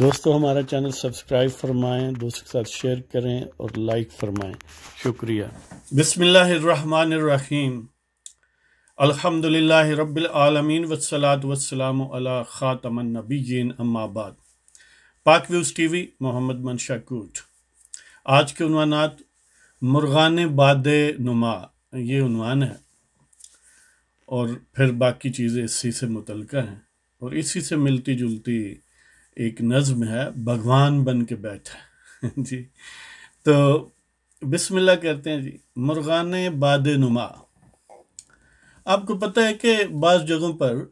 دوستو ہمارا channel subscribe فرمائیں دوست کے ساتھ شیئر کریں اور لائک فرمائیں شکریہ بسم اللہ الرحمن الرحیم الحمد للہ رب العالمین وسلاۃ علی خاتم النبیین اما بعد پاک ویوز ٹی وی محمد منشا کوٹ آج کے عنوانات مرغان باد نما یہ عنوان ہے اور پھر باقی چیزیں اسی سے متعلقہ ہیں اور اسی سے ملتی جلتی ایک نظم ہے بھگوان بن کے بیٹھا جی تو بسم اللہ کہتے ہیں جی مرغان باد نما آپ کو پتہ ہے کہ بعض جگہوں پر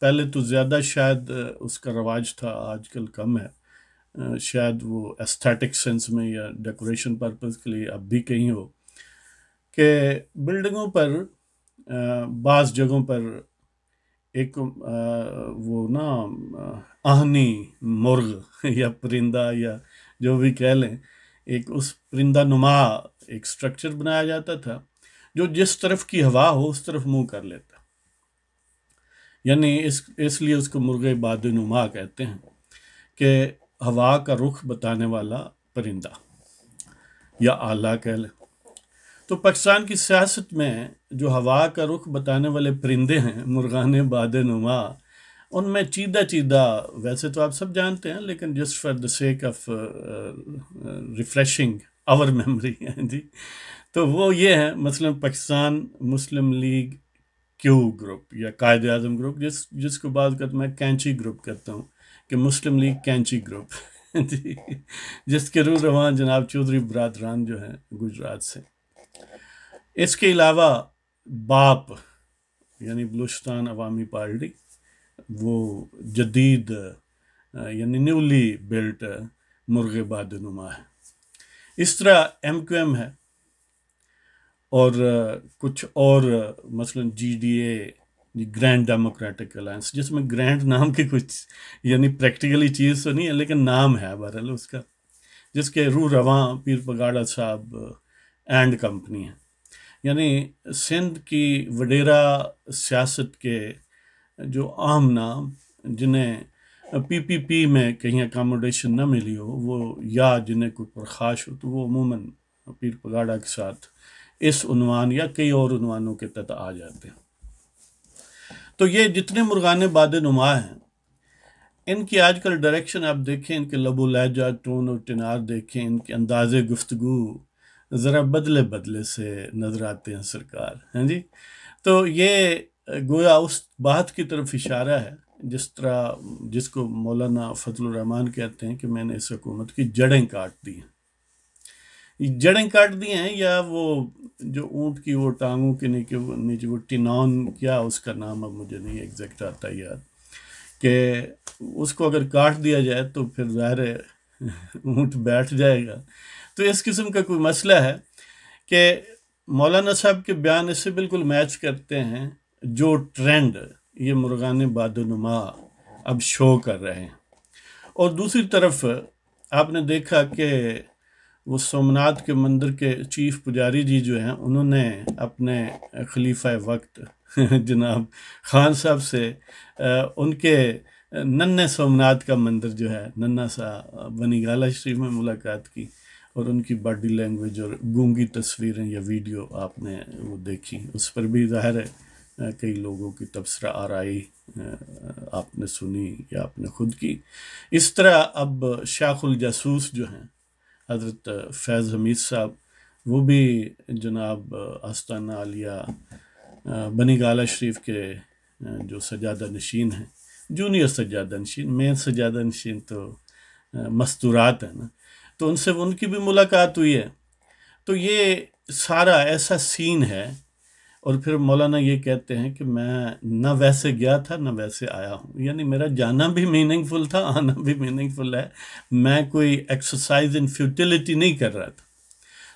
پہلے تو زیادہ شاید اس کا رواج تھا آج کل کم ہے شاید وہ استھیٹک سینس میں یا ڈیکوریشن پرپز کے لیے اب بھی کہیں ہو کہ بلڈنگوں پر بعض جگہوں پر ایک وہ نا آہنی مرغ یا پرندہ یا جو بھی کہہ لیں ایک اس پرندہ نما ایک سٹرکچر بنایا جاتا تھا جو جس طرف کی ہوا ہو اس طرف منہ کر لیتا یعنی اس اس لیے اس کو مرغ باد نما کہتے ہیں کہ ہوا کا رخ بتانے والا پرندہ یا آلہ کہہ لیں تو پاکستان کی سیاست میں جو ہوا کا رخ بتانے والے پرندے ہیں مرغان باد نما ان میں چیدہ چیدہ ویسے تو آپ سب جانتے ہیں لیکن just for the sake of refreshing our memory جی تو وہ یہ ہے مثلا پاکستان مسلم لیگ کیو گروپ یا قائد اعظم گروپ جس جس کو بعض کرتا میں کینچی گروپ کہتا ہوں کہ مسلم لیگ کینچی گروپ جی جس کے رو رواں جناب چودھری برادران جو ہیں گجرات سے اس کے علاوہ باپ یعنی بلوچستان عوامی پارٹی وہ جدید یعنی نیولی بلٹ مرغ باد نما ہے اس طرح ایم کیو ایم ہے اور کچھ اور مثلا G D A G grand democratic alliance جس میں گرینڈ نام کی کچھ یعنی پریکٹیکلی چیز تو نہیں ہے لیکن نام ہے بہرحال اس کا جس کے روح رواں پیر پگاڑا صاحب اینڈ کمپنی ہیں یعنی سندھ کی وڈیرا سیاست کے جو عام نام جنہیں پی پی پی میں کہیں اکاموڈیشن نہ ملی ہو وہ یا جنہیں کوئی پرخاش ہو تو وہ عموماً پیر پگاڑا کے ساتھ اس عنوان یا کئی اور عنوانوں کے تحت آ جاتے ہیں تو یہ جتنے مرغان باد نما ہیں ان کی آج کل ڈائریکشن آپ دیکھیں ان کے لب و لہجہ ٹون اور ٹنار دیکھیں ان کے انداز گفتگو ذرا بدلے بدلے سے نظر آتے ہیں سرکار ہیں جی تو یہ گویا اس بات کی طرف اشارہ ہے جس طرح جس کو مولانا فضل الرحمان کہتے ہیں کہ میں نے اس حکومت کی جڑیں کاٹ دی ہیں جڑیں کاٹ دی ہیں یا وہ جو اونٹ کی وہ ٹانگوں کے نیچے وہ ٹینون کیا اس کا نام اب مجھے نہیں ایگزیکٹ آتا یاد کہ اس کو اگر کاٹ دیا جائے تو پھر ظاہر اونٹ بیٹھ جائے گا تو اس قسم کا کوئی مسئلہ ہے کہ مولانا صاحب کے بیان اس سے بالکل میچ کرتے ہیں جو ٹرینڈ یہ مرغان باد نما اب شو کر رہے ہیں اور دوسری طرف آپ نے دیکھا کہ وہ سومنات کے مندر کے چیف پجاری جی جو ہیں انہوں نے اپنے خلیفہ وقت جناب خان صاحب سے ان کے نن سومنات کا مندر جو ہے ننّا سا بنی گالہ شریف میں ملاقات کی اور ان کی باڈی لینگویج اور گونگی تصویریں یا ویڈیو آپ نے وہ دیکھی اس پر بھی ظاہر ہے کئی لوگوں کی تبصرہ آرائی آپ نے سنی یا آپ نے خود کی اس طرح اب شاخ الجاسوس جو ہیں حضرت فیض حمید صاحب وہ بھی جناب آستانہ عالیہ بنی گالا شریف کے جو سجادہ نشین ہیں جونیئر سجادہ نشین مین سجادہ نشین تو مستورات ہیں نا تو ان سے ان کی بھی ملاقات ہوئی ہے تو یہ سارا ایسا سین ہے اور پھر مولانا یہ کہتے ہیں کہ میں نہ ویسے گیا تھا نہ ویسے آیا ہوں یعنی میرا جانا بھی میننگ فل تھا آنا بھی میننگ فل ہے میں کوئی ایکسرسائز ان فیوٹیلیٹی نہیں کر رہا تھا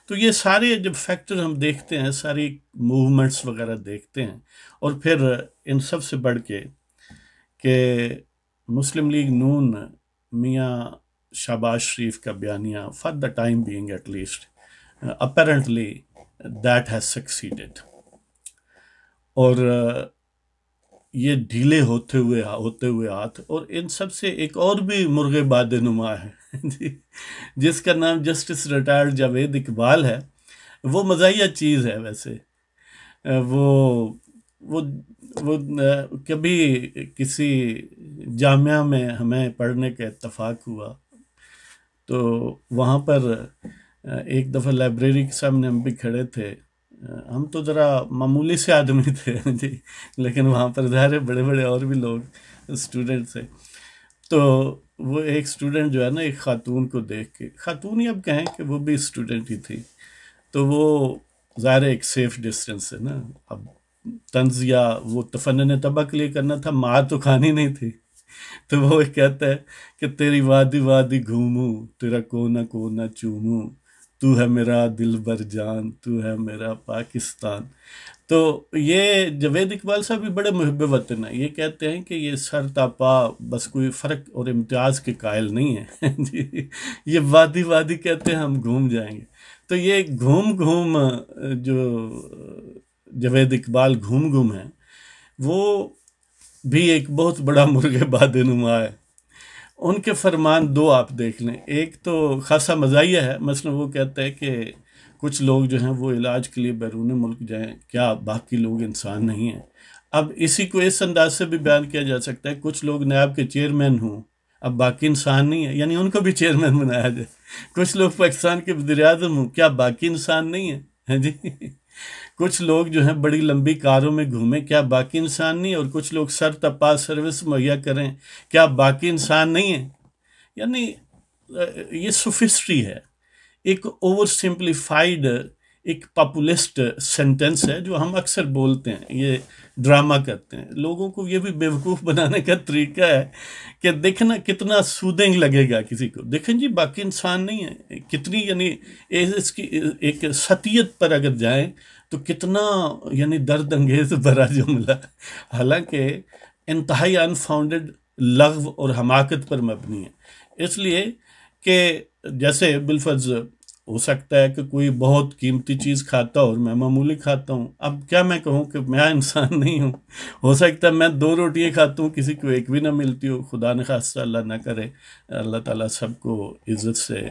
تو یہ سارے جب فیکٹر ہم دیکھتے ہیں ساری موومنٹس وغیرہ دیکھتے ہیں اور پھر ان سب سے بڑھ کے کہ مسلم لیگ نون میاں شہباز شریف کا بیانیہ for the time being at least apparently that has succeeded اور uh, یہ ڈھیلے ہوتے ہوئے ہوتے ہوئے ہاتھ اور ان سب سے ایک اور بھی مرغے باد نما ہے جی، جس کا نام جسٹس ریٹائرڈ جاوید اقبال ہے وہ مزاحیہ چیز ہے ویسے uh, وہ وہ وہ uh, کبھی کسی جامعہ میں ہمیں پڑھنے کا اتفاق ہوا تو وہاں پر ایک دفعہ لائبریری کے سامنے ہم بھی کھڑے تھے ہم تو ذرا معمولی سے آدمی تھے جی لیکن وہاں پر ظاہر ہے بڑے بڑے اور بھی لوگ اسٹوڈنٹ تھے تو وہ ایک اسٹوڈنٹ جو ہے نا ایک خاتون کو دیکھ کے خاتون ہی اب کہیں کہ وہ بھی اسٹوڈنٹ ہی تھی تو وہ ظاہر ایک سیف ڈسٹینس ہے نا اب طنزیہ وہ تفنن طبع کے لیے کرنا تھا مار تو کھانی نہیں تھی تو وہ کہتا ہے کہ تیری وادی وادی گھوموں تیرا کونا کونا چوموں تو ہے میرا دل بر جان تو ہے میرا پاکستان تو یہ جوید اقبال صاحب بھی بڑے محب وطن ہیں یہ کہتے ہیں کہ یہ سر تاپا بس کوئی فرق اور امتیاز کے قائل نہیں ہے جی یہ وادی وادی کہتے ہیں ہم گھوم جائیں گے تو یہ گھوم گھوم جو جوید اقبال گھوم گھوم ہیں وہ بھی ایک بہت بڑا مرغے باد نما ہے ان کے فرمان دو آپ دیکھ لیں ایک تو خاصا مزاحیہ ہے مثلا وہ کہتا ہے کہ کچھ لوگ جو ہیں وہ علاج کے لیے بیرون ملک جائیں کیا باقی لوگ انسان نہیں ہیں اب اسی کو اس انداز سے بھی بیان کیا جا سکتا ہے کچھ لوگ نیب کے چیئرمین ہوں اب باقی انسان نہیں ہے یعنی ان کو بھی چیئرمین بنایا جائے کچھ لوگ پاکستان کے وزیر اعظم ہوں کیا باقی انسان نہیں ہیں ہاں جی کچھ لوگ جو ہیں بڑی لمبی کاروں میں گھومیں کیا باقی انسان نہیں اور کچھ لوگ سر تپا سروس مہیا کریں کیا باقی انسان نہیں ہیں یعنی یہ سوفسٹری ہے ایک اوور سمپلیفائڈ ایک پاپولسٹ سینٹنس ہے جو ہم اکثر بولتے ہیں یہ ڈرامہ کرتے ہیں لوگوں کو یہ بھی بیوقوف بنانے کا طریقہ ہے کہ دیکھنا کتنا سودنگ لگے گا کسی کو دیکھیں جی باقی انسان نہیں ہے کتنی یعنی اس کی ایک سطیت پر اگر جائیں تو کتنا یعنی درد انگیز برا جملہ حالانکہ انتہائی انفاؤنڈڈ لغو اور حماقت پر مبنی ہے اس لیے کہ جیسے بالفرض ہو سکتا ہے کہ کوئی بہت قیمتی چیز کھاتا ہو اور میں معمولی کھاتا ہوں اب کیا میں کہوں کہ میں انسان نہیں ہوں ہو سکتا ہے میں دو روٹیاں کھاتا ہوں کسی کو ایک بھی نہ ملتی ہو خدا نے خاصہ اللہ نہ کرے اللہ تعالیٰ سب کو عزت سے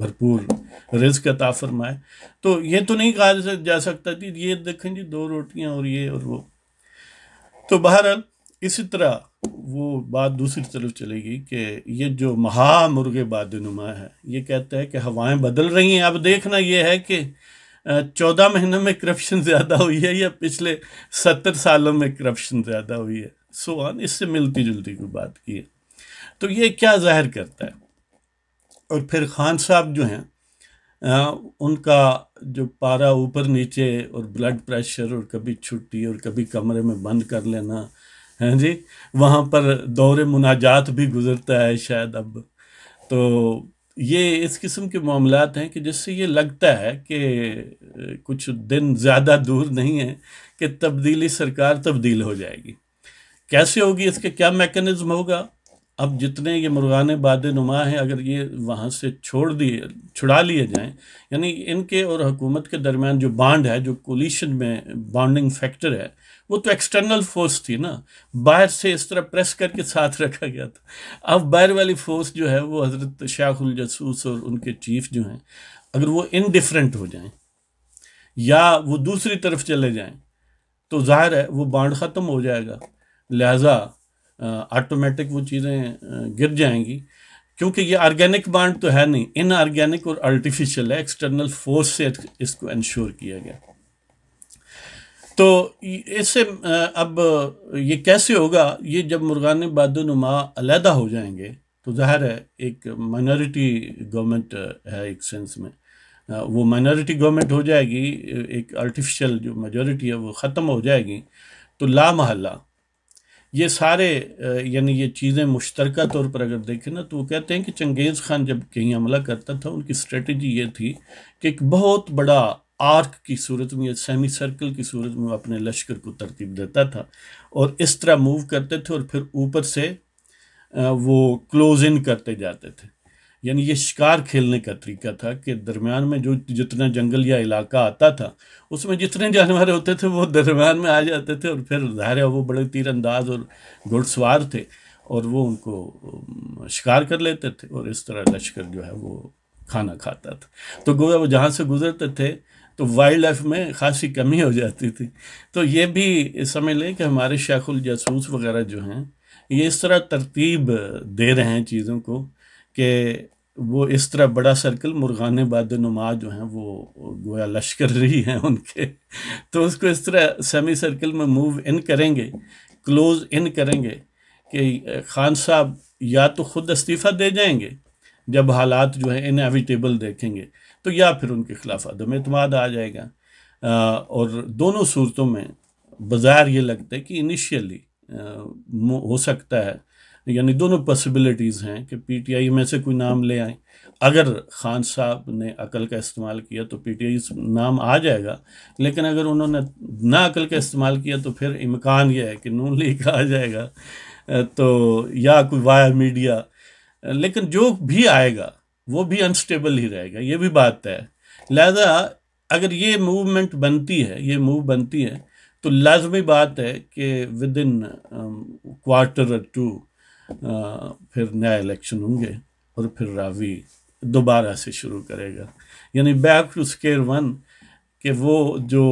بھرپور رزق عطا فرمائے تو یہ تو نہیں کہا جا سکتا تھی جی، یہ دیکھیں جی دو روٹیاں اور یہ اور وہ تو بہرحال اسی طرح وہ بات دوسری طرف چلے گی کہ یہ جو مہا مرغ باد نما ہے یہ کہتا ہے کہ ہوائیں بدل رہی ہیں اب دیکھنا یہ ہے کہ چودہ مہینوں میں کرپشن زیادہ ہوئی ہے یا پچھلے ستر سالوں میں کرپشن زیادہ ہوئی ہے سو آن اس سے ملتی جلتی کوئی بات کی ہے تو یہ کیا ظاہر کرتا ہے اور پھر خان صاحب جو ہیں ان کا جو پارا اوپر نیچے اور بلڈ پریشر اور کبھی چھٹی اور کبھی کمرے میں بند کر لینا ہیں جی وہاں پر دور مناجات بھی گزرتا ہے شاید اب تو یہ اس قسم کے معاملات ہیں کہ جس سے یہ لگتا ہے کہ کچھ دن زیادہ دور نہیں ہے کہ تبدیلی سرکار تبدیل ہو جائے گی کیسے ہوگی اس کے کیا میکنزم ہوگا اب جتنے یہ مرغان باد نما ہیں اگر یہ وہاں سے چھوڑ دیے چھڑا لیے جائیں یعنی ان کے اور حکومت کے درمیان جو بانڈ ہے جو کولیشن میں بانڈنگ فیکٹر ہے وہ تو ایکسٹرنل فورس تھی نا باہر سے اس طرح پریس کر کے ساتھ رکھا گیا تھا اب باہر والی فورس جو ہے وہ حضرت شاہ الجسوس اور ان کے چیف جو ہیں اگر وہ انڈیفرنٹ ہو جائیں یا وہ دوسری طرف چلے جائیں تو ظاہر ہے وہ بانڈ ختم ہو جائے گا لہٰذا آٹومیٹک وہ چیزیں گر جائیں گی کیونکہ یہ آرگینک بانڈ تو ہے نہیں ان آرگینک اور آرٹیفیشل ہے ایکسٹرنل فورس سے اس کو انشور کیا گیا تو اس سے اب یہ کیسے ہوگا یہ جب مرغان باد نما علیحدہ ہو جائیں گے تو ظاہر ہے ایک مائنورٹی گورنمنٹ ہے ایک سینس میں وہ مائنورٹی گورنمنٹ ہو جائے گی ایک آرٹیفیشل جو میجورٹی ہے وہ ختم ہو جائے گی تو لا محلہ یہ سارے یعنی یہ چیزیں مشترکہ طور پر اگر دیکھیں نا تو وہ کہتے ہیں کہ چنگیز خان جب کہیں حملہ کرتا تھا ان کی اسٹریٹجی یہ تھی کہ ایک بہت بڑا آرک کی صورت میں یا سیمی سرکل کی صورت میں وہ اپنے لشکر کو ترتیب دیتا تھا اور اس طرح موو کرتے تھے اور پھر اوپر سے وہ کلوز ان کرتے جاتے تھے یعنی یہ شکار کھیلنے کا طریقہ تھا کہ درمیان میں جو جتنا جنگل یا علاقہ آتا تھا اس میں جتنے جانور ہوتے تھے وہ درمیان میں آ جاتے تھے اور پھر ظاہر ہے وہ بڑے تیر انداز اور گھڑ سوار تھے اور وہ ان کو شکار کر لیتے تھے اور اس طرح لشکر جو ہے وہ کھانا کھاتا تھا تو گویا وہ جہاں سے گزرتے تھے تو وائلڈ لائف میں خاصی کمی ہو جاتی تھی تو یہ بھی سمجھ لیں کہ ہمارے شیخ الجاسوس وغیرہ جو ہیں یہ اس طرح ترتیب دے رہے ہیں چیزوں کو کہ وہ اس طرح بڑا سرکل مرغان باد نما جو ہیں وہ گویا لشکر رہی ہیں ان کے تو اس کو اس طرح سیمی سرکل میں موو ان کریں گے کلوز ان کریں گے کہ خان صاحب یا تو خود استعفیٰ دے جائیں گے جب حالات جو ہیں انیویٹیبل دیکھیں گے تو یا پھر ان کے خلاف عدم اعتماد آ جائے گا اور دونوں صورتوں میں بظاہر یہ لگتا ہے کہ انیشیلی ہو سکتا ہے یعنی دونوں پاسبلٹیز ہیں کہ پی ٹی آئی میں سے کوئی نام لے آئیں اگر خان صاحب نے عقل کا استعمال کیا تو پی ٹی آئی نام آ جائے گا لیکن اگر انہوں نے نہ عقل کا استعمال کیا تو پھر امکان یہ ہے کہ نون لیگ آ جائے گا تو یا کوئی وایا میڈیا لیکن جو بھی آئے گا وہ بھی انسٹیبل ہی رہے گا یہ بھی بات ہے لہذا اگر یہ موومنٹ بنتی ہے یہ موو بنتی ہے تو لازمی بات ہے کہ ود ان کوارٹر ٹو پھر نیا الیکشن ہوں گے اور پھر راوی دوبارہ سے شروع کرے گا یعنی بیک ٹو اسکیئر ون کہ وہ جو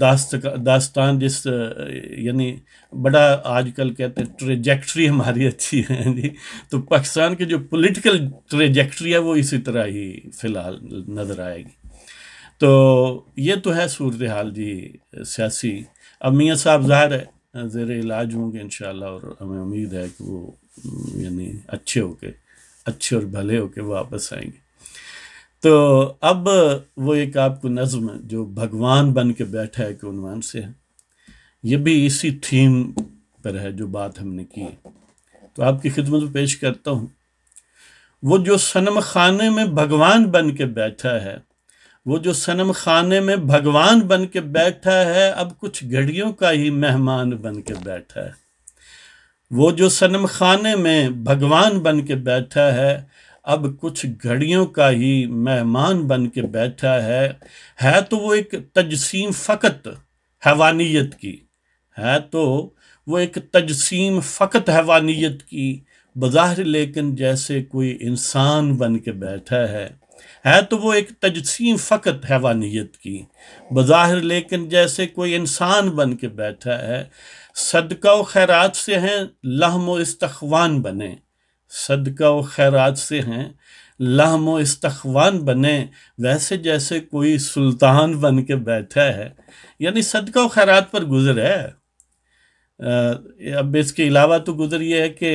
داست داستان جس یعنی بڑا آج کل کہتے ہیں ٹریجیکٹری ہماری اچھی ہے جی تو پاکستان کے جو پولیٹیکل ٹریجیکٹری ہے وہ اسی طرح ہی فی الحال نظر آئے گی تو یہ تو ہے صورتحال جی سیاسی اب میاں صاحب ظاہر ہے زیر علاج ہوں گے انشاءاللہ اور ہمیں امید ہے کہ وہ یعنی اچھے ہو کے اچھے اور بھلے ہو کے واپس آئیں گے تو اب وہ ایک آپ کو نظم جو بھگوان بن کے بیٹھا ہے کہ عنوان سے ہے یہ بھی اسی تھیم پر ہے جو بات ہم نے کی تو آپ کی خدمت میں پیش کرتا ہوں وہ جو صنم خانے میں بھگوان بن کے بیٹھا ہے وہ جو صنم خانے میں بھگوان بن کے بیٹھا ہے اب کچھ گھڑیوں کا ہی مہمان بن کے بیٹھا ہے وہ جو صنم خانے میں بھگوان بن کے بیٹھا ہے اب کچھ گھڑیوں کا ہی مہمان بن کے بیٹھا ہے ہے تو وہ ایک تجسیم فقط حیوانیت کی ہے تو وہ ایک تجسیم فقط حیوانیت کی بظاہر لیکن جیسے کوئی انسان بن کے بیٹھا ہے ہے تو وہ ایک تجسیم فقط حیوانیت کی بظاہر لیکن جیسے کوئی انسان بن کے بیٹھا ہے صدقہ و خیرات سے ہیں لحم و استخوان بنیں صدقہ و خیرات سے ہیں لہم و استخوان بنیں ویسے جیسے کوئی سلطان بن کے بیٹھا ہے یعنی صدقہ و خیرات پر گزر ہے اب اس کے علاوہ تو گزر یہ ہے کہ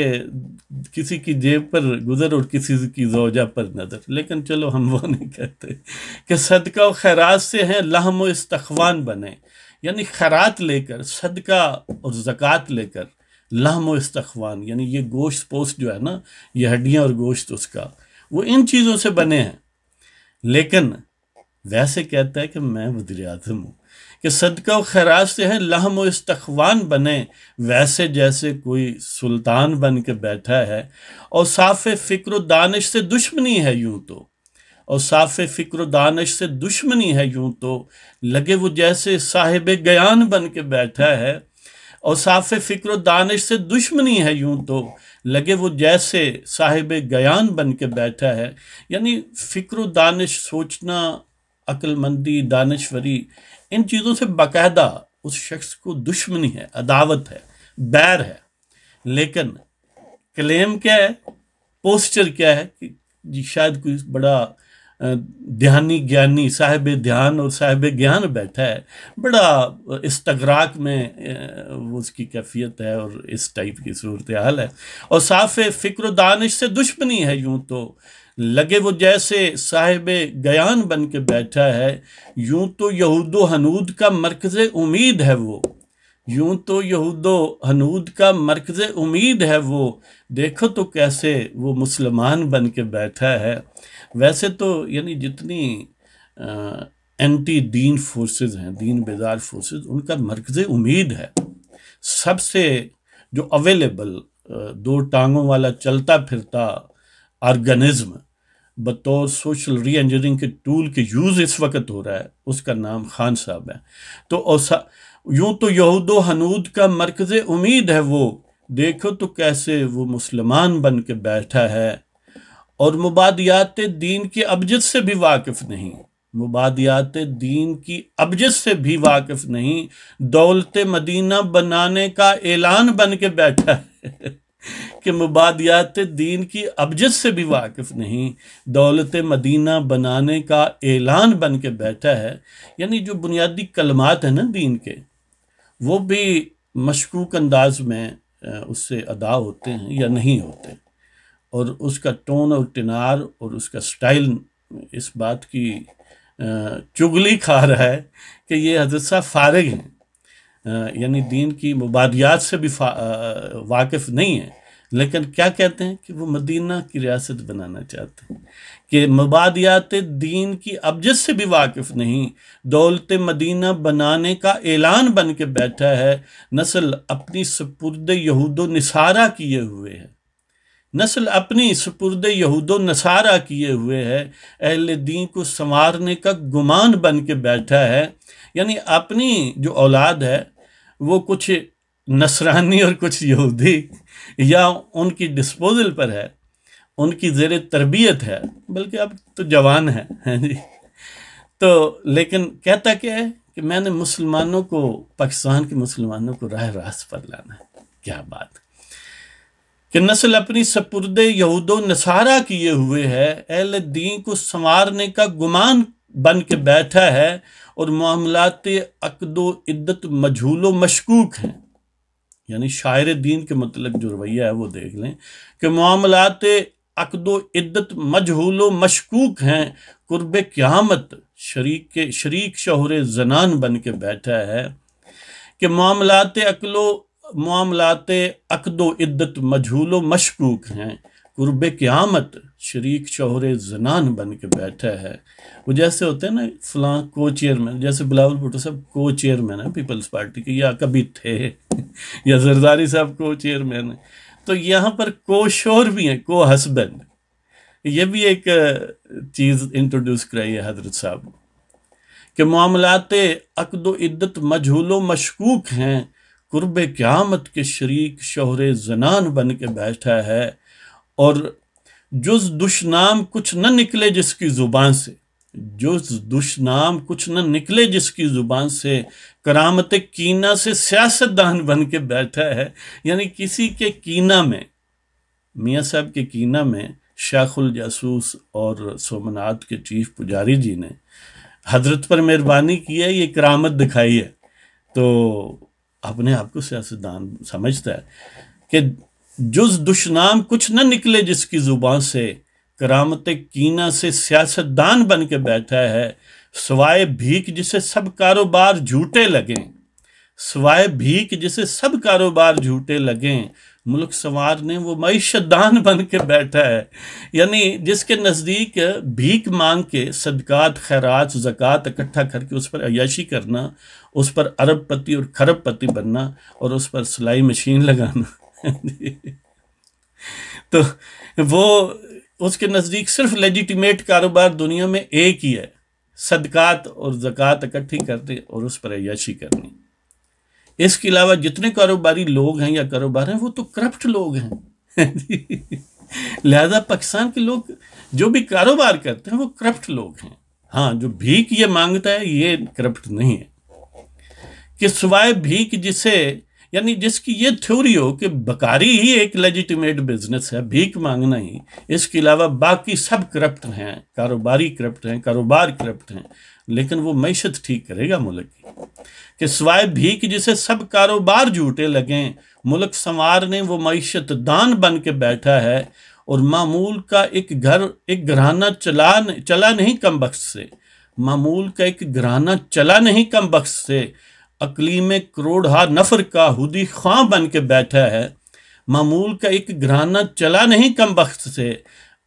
کسی کی جیب پر گزر اور کسی کی زوجہ پر نظر لیکن چلو ہم وہ نہیں کہتے کہ صدقہ و خیرات سے ہیں لہم و استخوان بنیں یعنی خیرات لے کر صدقہ اور زکوٰۃ لے کر لحم و استخوان یعنی یہ گوشت پوست جو ہے نا یہ ہڈیاں اور گوشت اس کا وہ ان چیزوں سے بنے ہیں لیکن ویسے کہتا ہے کہ میں وزیر اعظم ہوں کہ صدقہ و خیرات سے ہیں لہم و استخوان بنے ویسے جیسے کوئی سلطان بن کے بیٹھا ہے اور صاف فکر و دانش سے دشمنی ہے یوں تو اور صاف فکر و دانش سے دشمنی ہے یوں تو لگے وہ جیسے صاحب گیان بن کے بیٹھا ہے اور صاف فکر و دانش سے دشمنی ہے یوں تو لگے وہ جیسے صاحب گیان بن کے بیٹھا ہے یعنی فکر و دانش سوچنا عقل مندی دانشوری ان چیزوں سے باقاعدہ اس شخص کو دشمنی ہے عداوت ہے بیر ہے لیکن کلیم کیا ہے پوسچر کیا ہے کہ جی شاید کوئی بڑا دھیانی گیانی صاحب دھیان اور صاحب گیان بیٹھا ہے بڑا استغراق میں اس کی کیفیت ہے اور اس ٹائپ کی صورتحال ہے اور صاف فکر و دانش سے دشمنی ہے یوں تو لگے وہ جیسے صاحب گیان بن کے بیٹھا ہے یوں تو یہود و حنود کا مرکز امید ہے وہ یوں تو یہود و حنود کا مرکز امید ہے وہ دیکھو تو کیسے وہ مسلمان بن کے بیٹھا ہے ویسے تو یعنی جتنی اینٹی دین فورسز ہیں دین بیدار فورسز ان کا مرکز امید ہے سب سے جو اویلیبل دو ٹانگوں والا چلتا پھرتا آرگنزم بطور سوشل ری انجینئرنگ کے ٹول کے یوز اس وقت ہو رہا ہے اس کا نام خان صاحب ہے تو یوں تو یہود و حنود کا مرکز امید ہے وہ دیکھو تو کیسے وہ مسلمان بن کے بیٹھا ہے اور مبادیات دین کی ابجد سے بھی واقف نہیں مبادیات دین کی ابجد سے بھی واقف نہیں دولت مدینہ بنانے کا اعلان بن کے بیٹھا ہے کہ مبادیات دین کی ابجد سے بھی واقف نہیں دولت مدینہ بنانے کا اعلان بن کے بیٹھا ہے یعنی جو بنیادی کلمات ہیں نا دین کے وہ بھی مشکوک انداز میں اس سے ادا ہوتے ہیں یا نہیں ہوتے اور اس کا ٹون اور ٹنار اور اس کا سٹائل اس بات کی چگلی کھا رہا ہے کہ یہ حضرت صاحب فارغ ہیں یعنی دین کی مبادیات سے بھی واقف نہیں ہیں لیکن کیا کہتے ہیں کہ وہ مدینہ کی ریاست بنانا چاہتے ہیں کہ مبادیات دین کی ابجد سے بھی واقف نہیں دولت مدینہ بنانے کا اعلان بن کے بیٹھا ہے نسل اپنی سپرد یہود و نصارہ کیے ہوئے ہے نسل اپنی سپرد یہود و نصارہ کیے ہوئے ہے اہل دین کو سنوارنے کا گمان بن کے بیٹھا ہے یعنی اپنی جو اولاد ہے وہ کچھ نصرانی اور کچھ یہودی یا ان کی ڈسپوزل پر ہے ان کی زیر تربیت ہے بلکہ اب تو جوان جی تو لیکن کہتا کیا ہے کہ میں نے مسلمانوں کو پاکستان کے مسلمانوں کو راہ راست پر لانا ہے کیا بات کہ نسل اپنی سپرد یہود و نصارہ کیے ہوئے ہے اہل دین کو سنوارنے کا گمان بن کے بیٹھا ہے اور معاملات عقد و عدت مجھول و مشکوک ہیں یعنی شاعر دین کے مطلب جو رویہ ہے وہ دیکھ لیں کہ معاملات عقد و عدت مجھول و مشکوک ہیں قرب قیامت شریک کے شریک شہر زنان بن کے بیٹھا ہے کہ معاملات عقل و معاملات عقد و عدت مجھول و مشکوک ہیں قرب قیامت شریک شوہر زنان بن کے بیٹھا ہے وہ جیسے ہوتے ہیں نا فلاں کو چیئرمین جیسے بلاول بھٹو صاحب کو چیئرمین ہے پیپلز پارٹی کی یا کبھی تھے یا زرداری صاحب کو چیئرمین ہے تو یہاں پر کو شور بھی ہیں کو ہسبینڈ یہ بھی ایک چیز انٹروڈیوس کرائی ہے حضرت صاحب کہ معاملات عقد و عدت مجھول و مشکوک ہیں قرب قیامت کے شریک شہر زنان بن کے بیٹھا ہے اور جز دشنام کچھ نہ نکلے جس کی زبان سے جز دشنام کچھ نہ نکلے جس کی زبان سے کرامت کینہ سے سیاست دان بن کے بیٹھا ہے یعنی کسی کے کینہ میں میاں صاحب کے کینہ میں شیخ الجاسوس اور سومنات کے چیف پجاری جی نے حضرت پر مہربانی کی ہے یہ کرامت دکھائی ہے تو اپنے آپ کو سیاستدان سمجھتا ہے کہ جز دشنام کچھ نہ نکلے جس کی زبان سے کرامت کینا سے سیاستدان بن کے بیٹھا ہے سوائے بھیک جسے سب کاروبار جھوٹے لگیں سوائے بھیک جسے سب کاروبار جھوٹے لگیں ملک سوار نے وہ معیشت دان بن کے بیٹھا ہے یعنی جس کے نزدیک بھیک مانگ کے صدقات خیرات زکوٰۃ اکٹھا کر کے اس پر عیاشی کرنا اس پر ارب پتی اور کھرب پتی بننا اور اس پر سلائی مشین لگانا تو وہ اس کے نزدیک صرف لیجیٹیمیٹ کاروبار دنیا میں ایک ہی ہے صدقات اور زکوٰۃ اکٹھی کرنے اور اس پر عیاشی کرنی اس کے علاوہ جتنے کاروباری لوگ ہیں یا کاروبار ہیں وہ تو کرپٹ لوگ ہیں لہذا پاکستان کے لوگ جو بھی کاروبار کرتے ہیں وہ کرپٹ لوگ ہیں ہاں جو بھیک یہ مانگتا ہے یہ کرپٹ نہیں ہے کہ سوائے بھیک جسے یعنی جس کی یہ تھیوری ہو کہ بکاری ہی ایک لیجیٹیمیٹ بزنس ہے بھیک مانگنا ہی اس کے علاوہ باقی سب کرپٹ ہیں کاروباری کرپٹ ہیں کاروبار کرپٹ ہیں لیکن وہ معیشت ٹھیک کرے گا ملک کی سب کاروبار جھوٹے لگیں ملک سنوارنے وہ معیشت دان بن کے بیٹھا ہے اور معمول کا ایک گھر ایک گھرانہ چلا چلا نہیں کم بخش سے معمول کا ایک گھرانہ چلا نہیں کم بخش سے اقلیم کروڑ ہا نفر کا ہودی خواہ بن کے بیٹھا ہے معمول کا ایک گھرانہ چلا نہیں کم بخت سے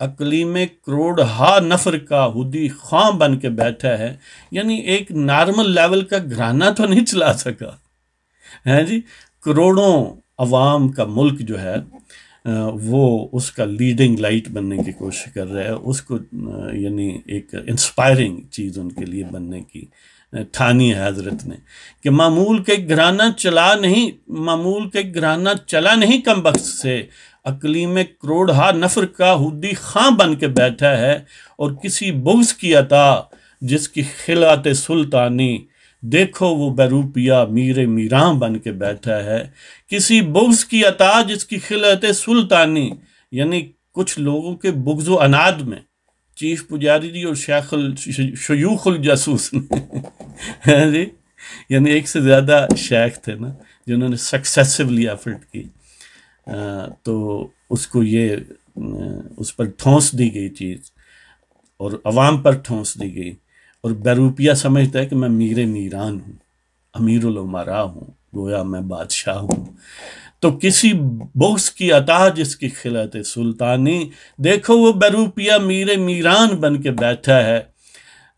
اقلیم کروڑ ہا نفر کا ہودی خواہ بن کے بیٹھا ہے یعنی ایک نارمل لیول کا گھرانہ تو نہیں چلا سکا ہے جی کروڑوں عوام کا ملک جو ہے وہ اس کا لیڈنگ لائٹ بننے کی کوشش کر رہے ہیں اس کو یعنی ایک انسپائرنگ چیز ان کے لیے بننے کی تھانی ہے حضرت نے کہ معمول کے گھرانہ چلا نہیں معمول کے گھرانہ چلا نہیں کم بخش سے عقلی میں کروڑ ہا نفر کا ہدی خاں بن کے بیٹھا ہے اور کسی بغض کی عطا جس کی خلعت سلطانی دیکھو وہ بیروپیا میر میراں بن کے بیٹھا ہے کسی بغض کی عطا جس کی خلعت سلطانی یعنی کچھ لوگوں کے بغض و اناد میں چیف پجاری جی اور شیخ شیوخ الجاسوس ہاں جی یعنی ایک سے زیادہ شیخ تھے نا جنہوں نے سکسیسولی ایفرٹ کی تو اس کو یہ اس پر ٹھونس دی گئی چیز اور عوام پر ٹھونس دی گئی اور بیروپیہ سمجھتا ہے کہ میں میر میران ہوں امیر العمر ہوں گویا میں بادشاہ ہوں تو کسی بغض کی عطا جس کی خلت سلطانی دیکھو وہ بروپیا میرے میران بن کے بیٹھا ہے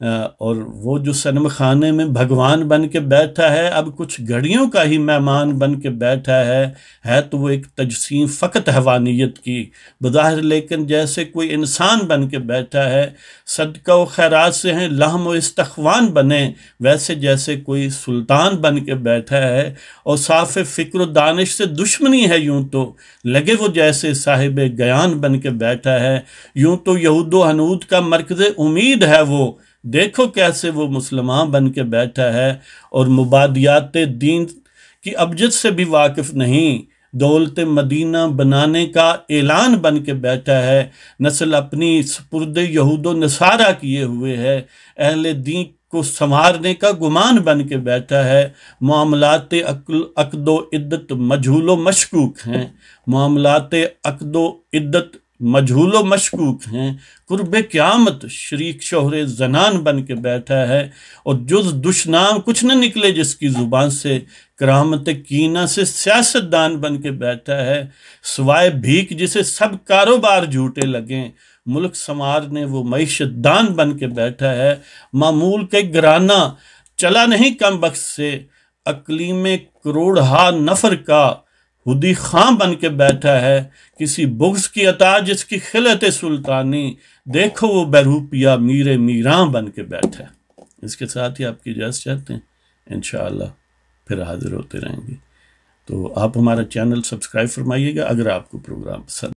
اور وہ جو سنم خانے میں بھگوان بن کے بیٹھا ہے اب کچھ گھڑیوں کا ہی مہمان بن کے بیٹھا ہے ہے تو وہ ایک تجسیم فقط حوانیت کی بظاہر لیکن جیسے کوئی انسان بن کے بیٹھا ہے صدقہ و خیرات سے ہیں لحم و استخوان بنیں ویسے جیسے کوئی سلطان بن کے بیٹھا ہے اور صاف فکر و دانش سے دشمنی ہے یوں تو لگے وہ جیسے صاحب گیان بن کے بیٹھا ہے یوں تو یہود و حنود کا مرکز امید ہے وہ دیکھو کیسے وہ مسلمان بن کے بیٹھا ہے اور مبادیات دین کی ابجد سے بھی واقف نہیں دولت مدینہ بنانے کا اعلان بن کے بیٹھا ہے نسل اپنی سپرد یہود و نصارہ کیے ہوئے ہے اہل دین کو سنوارنے کا گمان بن کے بیٹھا ہے معاملات عقد و عدت مجھول و مشکوک ہیں معاملات عقد و عدت مجھول و مشکوک ہیں قرب قیامت شریک شہر زنان بن کے بیٹھا ہے اور جز دشنام کچھ نہ نکلے جس کی زبان سے کرامت کینا سے سیاست دان بن کے بیٹھا ہے سوائے بھیک جسے سب کاروبار جھوٹے لگیں ملک سنوار نے وہ معیشت دان بن کے بیٹھا ہے معمول کے گرانہ چلا نہیں کم بخش سے اقلیم ہا نفر کا خودی خاں بن کے بیٹھا ہے کسی بغض کی عطا جس کی خلت سلطانی دیکھو وہ بیروپیا میر میراں بن کے بیٹھا ہے اس کے ساتھ ہی آپ کی اجازت چاہتے ہیں انشاءاللہ پھر حاضر ہوتے رہیں گے تو آپ ہمارا چینل سبسکرائب فرمائیے گا اگر آپ کو پروگرام پسند